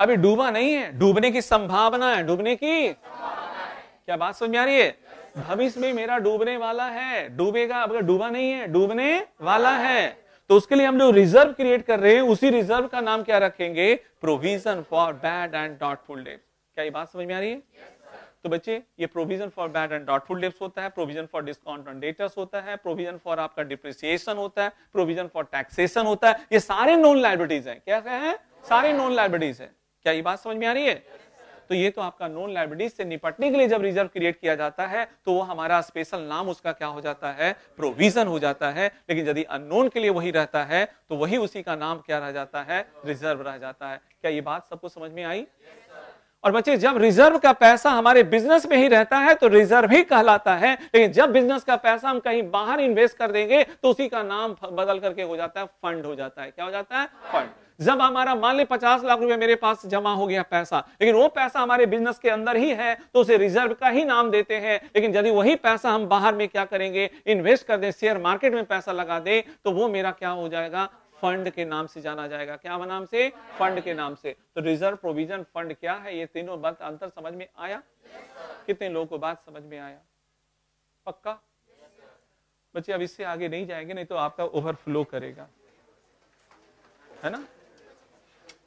अभी डूबा नहीं है डूबने की संभावना है डूबने की क्या बात समझ आ रही है भविष्य में मेरा डूबने वाला है डूबेगा अगर डूबा नहीं है डूबने वाला है तो उसके लिए हम जो रिजर्व क्रिएट कर रहे हैं उसी रिजर्व का नाम क्या रखेंगे provision for bad and doubtful debts क्या ये बात समझ में आ रही है तो बच्चे ये provision for bad and doubtful debts होता है provision for discount on debtors होता है प्रोविजन फॉर आपका डिप्रिसिएशन होता है प्रोविजन फॉर टैक्सेशन होता है ये सारे नॉन लाइब्रेटीज है क्या है सारे नॉन लाइब्रेटीज है क्या ये बात समझ में आ रही है तो ये तो आपका नॉन लाइब्रेडीज से निपटने के लिए जब रिजर्व क्रिएट किया जाता है तो वो हमारा स्पेशल नाम उसका क्या हो जाता है प्रोविजन हो जाता है लेकिन यदि अननोन के लिए वही रहता है तो वही उसी का नाम क्या रह जाता है रिजर्व रह जाता है क्या ये बात सबको समझ में आई और बच्चे जब रिजर्व का पैसा हमारे बिजनेस में ही रहता है तो रिजर्व ही कहलाता है लेकिन जब बिजनेस का पैसा हम कहीं बाहर इन्वेस्ट कर देंगे तो उसी का नाम बदल करके हो जाता है फंड हो जाता है क्या हो जाता है फंड जब हमारा मान ले पचास लाख रुपए मेरे पास जमा हो गया पैसा लेकिन वो पैसा हमारे बिजनेस के अंदर ही है तो उसे रिजर्व का ही नाम देते हैं लेकिन यदि वही पैसा हम बाहर में क्या करेंगे इन्वेस्ट कर दें शेयर मार्केट में पैसा लगा दें तो वो मेरा क्या हो जाएगा फंड के नाम से जाना जाएगा क्या नाम से फंड के नाम से तो रिजर्व प्रोविजन फंड क्या है ये तीनों बात अंतर समझ में आया yes, कितने लोगों को बात समझ में आया पक्का yes, बच्चे अब इससे आगे नहीं जाएंगे नहीं तो आपका ओवरफ्लो करेगा है ना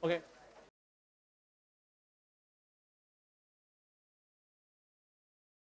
Okay.